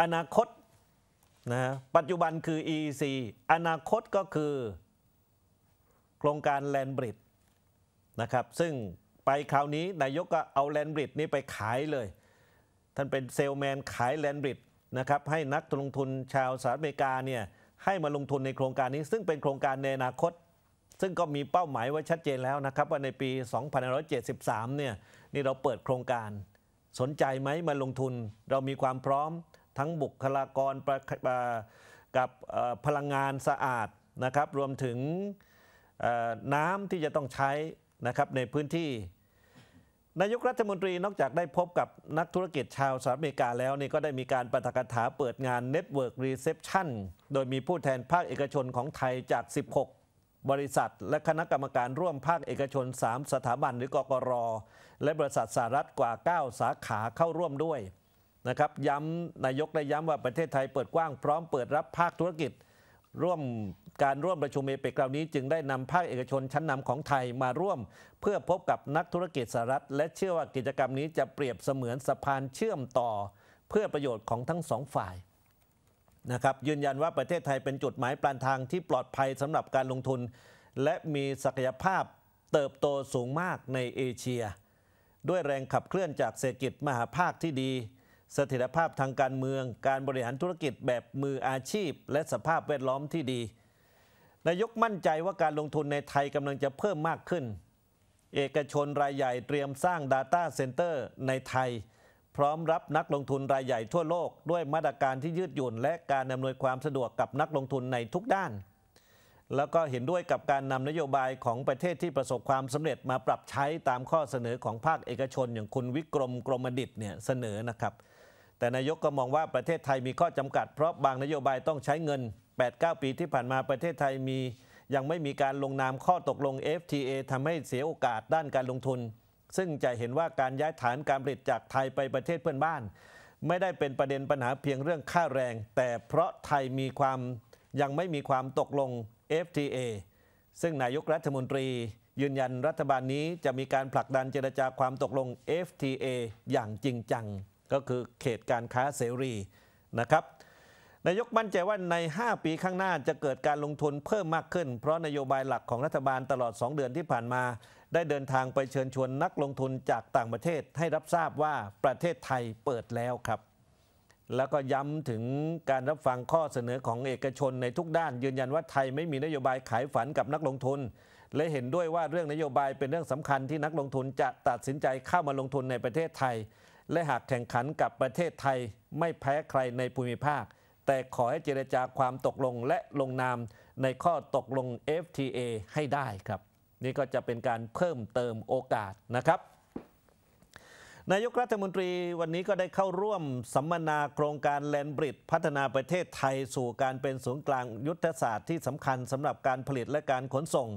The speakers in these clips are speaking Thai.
อนาคตนะปัจจุบันคือ EEC อนาคตก็คือโครงการแลนบริดนะครับซึ่งไปคราวนี้นายกก็เอาแลนบริดนี้ไปขายเลยท่านเป็นเซลแมนขายแลนบริดนะครับให้นักลงทุนชาวสหรัฐอเมริกาเนี่ยให้มาลงทุนในโครงการนี้ ซึ่งเป็นโครงการในอนาคต ซึ่งก็มีเป้าหมายไว้ชัดเจนแล้วนะครับว่าในปี2573เนี่ยนี่เราเปิดโครงการสนใจไหมมาลงทุนเรามีความพร้อมทั้งบุคลากรกับพลังงานสะอาดนะครับรวมถึงน้ำที่จะต้องใช้นะครับในพื้นที่นายกรัฐมนตรีนอกจากได้พบกับนักธุรกิจชาวสหรัฐอเมริกาแล้วนี่ก็ได้มีการประกาศถาเปิดงาน Network Reception โดยมีผู้แทนภาคเอกชนของไทยจาก 16 บริษัท และคณะกรรมการร่วม ภาคเอกชน 3 สถาบันหรือกกรและบริษัทสหรัฐกว่า 9 สาขาเข้าร่วมด้วยนะครับย้ำนายกได้ย้ำว่าประเทศไทยเปิดกว้างพร้อมเปิดรับภาคธุรกิจ ร่วมการร่วมประชุมเอเปกคราวนี้ จึงได้นำภาคเอกชนชั้นนำของไทยมาร่วม เพื่อพบกับนักธุรกิจสหรัฐและเชื่อว่ากิจกรรมนี้จะเปรียบเสมือนสะพานเชื่อมต่อเพื่อประโยชน์ของทั้งสองฝ่ายนะครับยืนยันว่าประเทศไทยเป็นจุดหมายปลายทางที่ปลอดภัยสำหรับการลงทุน และมีศักยภาพเติบโตสูงมากในเอเชีย ด้วยแรงขับเคลื่อนจากเศรษฐกิจมหาภาคที่ดีเสถิยรภาพทางการเมือง การบริหารธุรกิจแบบมืออาชีพ และสภาพแวดล้อมที่ดีนายกมั่นใจว่าการลงทุนในไทยกำลังจะเพิ่มมากขึ้น เอกชนรายใหญ่เตรียมสร้าง Data Center ในไทย พร้อมรับนักลงทุนรายใหญ่ทั่วโลกด้วยมาตรการที่ยืดหยุ่น และการอำนวยความสะดวกกับนักลงทุนในทุกด้าน แล้วก็เห็นด้วยกับการนำนโยบายของประเทศที่ประสบความสำเร็จมาปรับใช้ตามข้อเสนอของภาคเอกชน อย่างคุณวิกรมกรมดิตเนี่ยเสนอนะครับแต่นายกก็มองว่าประเทศไทยมีข้อจำกัดเพราะบางนโยบายต้องใช้เงิน8-9 ปีที่ผ่านมาประเทศไทยมียังไม่มีการลงนามข้อตกลง FTA ทำให้เสียโอกาสด้านการลงทุน ซึ่งจะเห็นว่าการย้ายฐานการผลิตจากไทยไปประเทศเพื่อนบ้าน ไม่ได้เป็นประเด็นปัญหาเพียงเรื่องค่าแรง แต่เพราะไทยมีความยังไม่มีความตกลง FTA ซึ่งนายกรัฐมนตรี ยืนยันรัฐบาลนี้จะมีการผลักดันเจรจาความตกลง FTA อย่างจริงจังก็คือเขตการค้าเสรีนะครับ นายกมั่นใจว่าใน 5 ปีข้างหน้าจะเกิดการลงทุนเพิ่มมากขึ้น เพราะนโยบายหลักของรัฐบาลตลอด 2 เดือนที่ผ่านมา ได้เดินทางไปเชิญชวนนักลงทุนจากต่างประเทศให้รับทราบว่าประเทศไทยเปิดแล้วครับแล้วก็ย้ำถึงการรับฟังข้อเสนอของเอกชน ในทุกด้านยืนยันว่าไทยไม่มีนโยบายขายฝันกับนักลงทุน และเห็นด้วยว่าเรื่องนโยบายเป็นเรื่องสำคัญที่นักลงทุนจะตัดสินใจเข้ามาลงทุนในประเทศไทยและหากแข่งขันกับประเทศไทยไม่แพ้ใครในภูมิภาค แต่ขอให้เจรจาความตกลงและลงนามในข้อตกลง FTA ให้ได้ครับนี่ก็จะเป็นการเพิ่มเติมโอกาสนะครับนายกรัฐมนตรีวันนี้ก็ได้เข้าร่วม สัมมนาโครงการแลนบริดพัฒนาประเทศไทยสู่การเป็นศูนย์กลางยุทธศาสตร์ที่สำคัญสำหรับการผลิตและการขนส่ง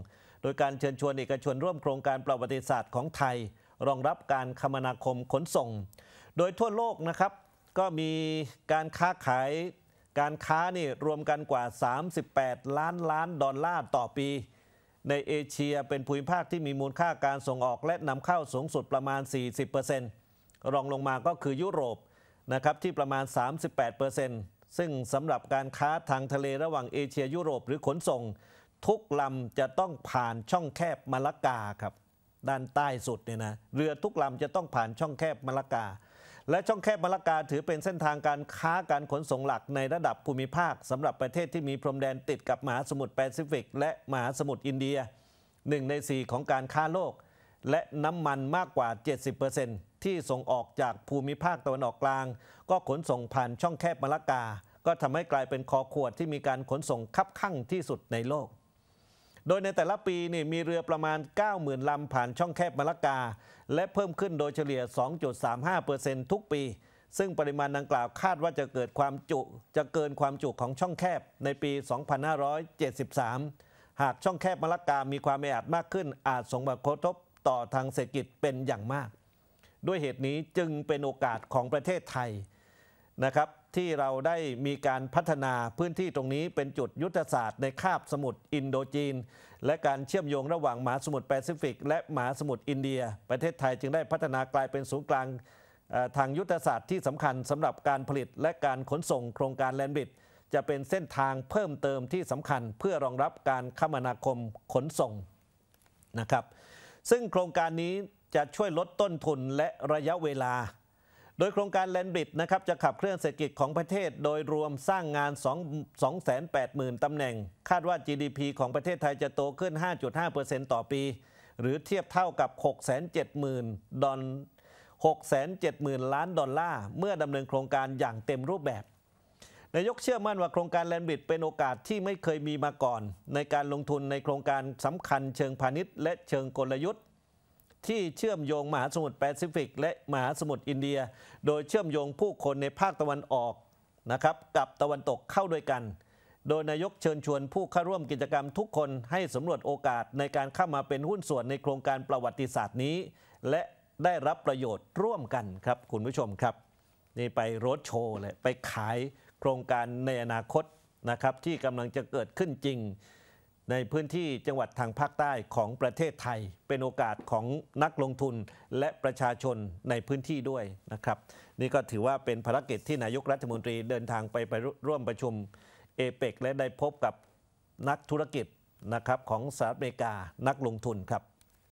โดยการเชิญชวนเอกชนร่วมโครงการประวัติศาสตร์ของไทยรองรับการคมนาคมขนส่ง โดยทั่วโลกนะครับก็มีการค้าขายการค้านี่รวมกันกว่า 38 ล้านล้านดอลลาร์ต่อปี ในเอเชียเป็นภูมิภาคที่มีมูลค่าการส่งออกและนำเข้าสูงสุดประมาณ 40%รองลงมาก็คือยุโรปนะครับที่ประมาณ 38%ซึ่งสำหรับการค้าทางทะเลระหว่างเอเชีย ยุโรปหรือขนส่งทุกลำจะต้องผ่านช่องแคบมาลากาครับด้านใต้สุดเนี่ยนะเรือทุกลำจะต้องผ่านช่องแคบมะละกา และช่องแคบมะละกาถือเป็นเส้นทางการค้าการขนส่งหลักในระดับภูมิภาคสำหรับประเทศที่มีพรมแดนติดกับมหาสมุทรแปซิฟิกและมหาสมุทรอินเดียหนึ่งในสี่ของการค้าโลก และน้ำมันมากกว่า 70%ที่ส่งออกจากภูมิภาคตะวันออกกลาง ก็ขนส่งผ่านช่องแคบมะละกา ก็ทำให้กลายเป็นคอขวดที่มีการขนส่งคับข้างที่สุดในโลกโดยในแต่ละปีนี่มีเรือประมาณ 90,000ลำผ่านช่องแคบมาละกา และเพิ่มขึ้นโดยเฉลี่ย2.35%ทุกปีซึ่งปริมาณดังกล่าวคาดว่าจะเกิดความจุจะเกินความจุของช่องแคบในปี 2573 หากช่องแคบมาละกา มีความแออัดมากขึ้นอาจส่งผลกระทบต่อทางเศรษฐกิจเป็นอย่างมาก ด้วยเหตุนี้จึงเป็นโอกาสของประเทศไทยนะครับที่เราได้มีการพัฒนาพื้นที่ตรงนี้เป็นจุดยุทธศาสตร์ในคาบสมุทรอินโดจีน และการเชื่อมโยงระหว่างมหาสมุทรแปซิฟิก และมหาสมุทรอินเดีย ประเทศไทยจึงได้พัฒนากลายเป็นศูนย์กลางทางยุทธศาสตร์ที่สำคัญสำหรับการผลิตและการขนส่งโครงการแลนบิดจะเป็นเส้นทางเพิ่มเติมที่สำคัญเพื่อรองรับการคมนาคมขนส่งนะครับซึ่งโครงการนี้จะช่วยลดต้นทุนและระยะเวลาโดยโครงการแลนบริดนะครับจะขับเคลื่อนเศรษฐกิจของประเทศ โดยรวมสร้างงาน280,000ตำแหน่ง คาดว่า GDP ของประเทศไทยจะโตขึ้น 5.5%ต่อปี หรือเทียบเท่ากับ 670,000ล0 0 0 0 ล้านดอลลาร์ เมื่อดำเนินโครงการอย่างเต็มรูปแบบนายกเชื่อมั่นว่าโครงการแลนบริดเป็นโอกาสที่ไม่เคยมีมาก่อน ในการลงทุนในโครงการสำคัญเชิงพาณิชย์ และเชิงกลยุทธ์ที่เชื่อมโยงมหาสมุทรแปซิฟิกและมหาสมุทรอินเดีย โดยเชื่อมโยงผู้คนในภาคตะวันออกนะครับกับตะวันตกเข้าด้วยกัน โดยนายกเชิญชวนผู้เข้าร่วมกิจกรรมทุกคนให้สำรวจโอกาสในการเข้ามาเป็นหุ้นส่วนในโครงการประวัติศาสตร์นี้ และได้รับประโยชน์ร่วมกันครับ คุณผู้ชมครับนี่ไปรถโชว์เลยไปขายโครงการในอนาคตนะครับที่กำลังจะเกิดขึ้นจริงในพื้นที่จังหวัดทางภาคใต้ของประเทศไทย เป็นโอกาสของนักลงทุนและประชาชนในพื้นที่ด้วยนะครับนี่ก็ถือว่าเป็นภารกิจที่นายกรัฐมนตรีเดินทางไปไปร่วมประชุมเอเปกและได้พบกับ นักธุรกิจนะครับของสหรัฐอเมริกานักลงทุนครับ